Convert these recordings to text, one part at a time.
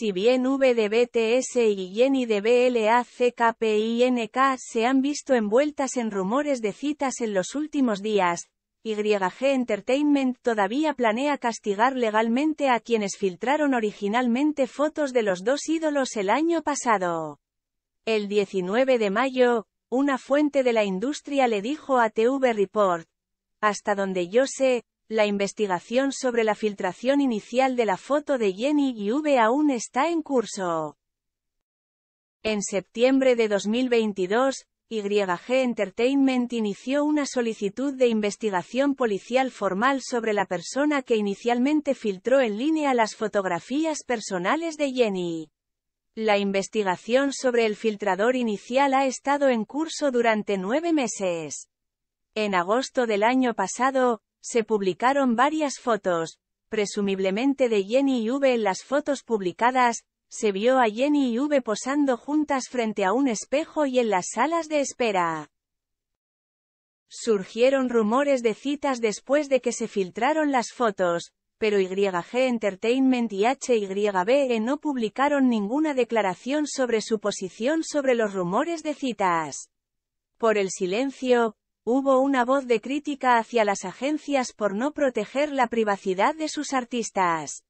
si bien VDBTS BTS y Jenny de BLACKPINK se han visto envueltas en rumores de citas en los últimos días, YG Entertainment todavía planea castigar legalmente a quienes filtraron originalmente fotos de los dos ídolos el año pasado. El 19 de mayo, una fuente de la industria le dijo a TV Report, hasta donde yo sé, la investigación sobre la filtración inicial de la foto de Jenny y aún está en curso. En septiembre de 2022, YG Entertainment inició una solicitud de investigación policial formal sobre la persona que inicialmente filtró en línea las fotografías personales de Jenny. La investigación sobre el filtrador inicial ha estado en curso durante nueve meses. En agosto del año pasado, se publicaron varias fotos, presumiblemente de Jenny y V. En las fotos publicadas, se vio a Jenny y V posando juntas frente a un espejo y en las salas de espera. Surgieron rumores de citas después de que se filtraron las fotos, pero YG Entertainment y HYBE no publicaron ninguna declaración sobre su posición sobre los rumores de citas. Por el silencio, Hubo una voz de crítica hacia las agencias por no proteger la privacidad de sus artistas.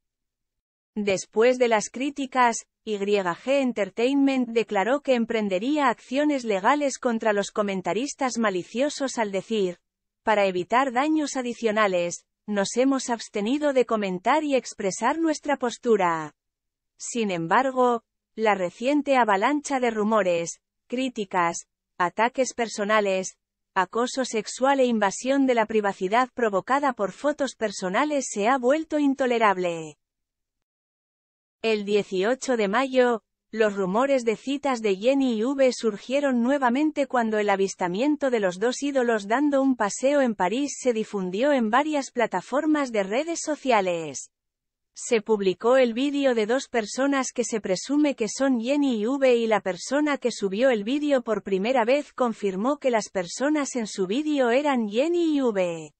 Después de las críticas, YG Entertainment declaró que emprendería acciones legales contra los comentaristas maliciosos al decir, para evitar daños adicionales, nos hemos abstenido de comentar y expresar nuestra postura. Sin embargo, la reciente avalancha de rumores, críticas, ataques personales, acoso sexual e invasión de la privacidad provocada por fotos personales se ha vuelto intolerable. El 18 de mayo, los rumores de citas de Jenny y V surgieron nuevamente cuando el avistamiento de los dos ídolos dando un paseo en París se difundió en varias plataformas de redes sociales se publicó el vídeo de dos personas que se presume que son Jenny y V y la persona que subió el vídeo por primera vez confirmó que las personas en su vídeo eran Jenny y V.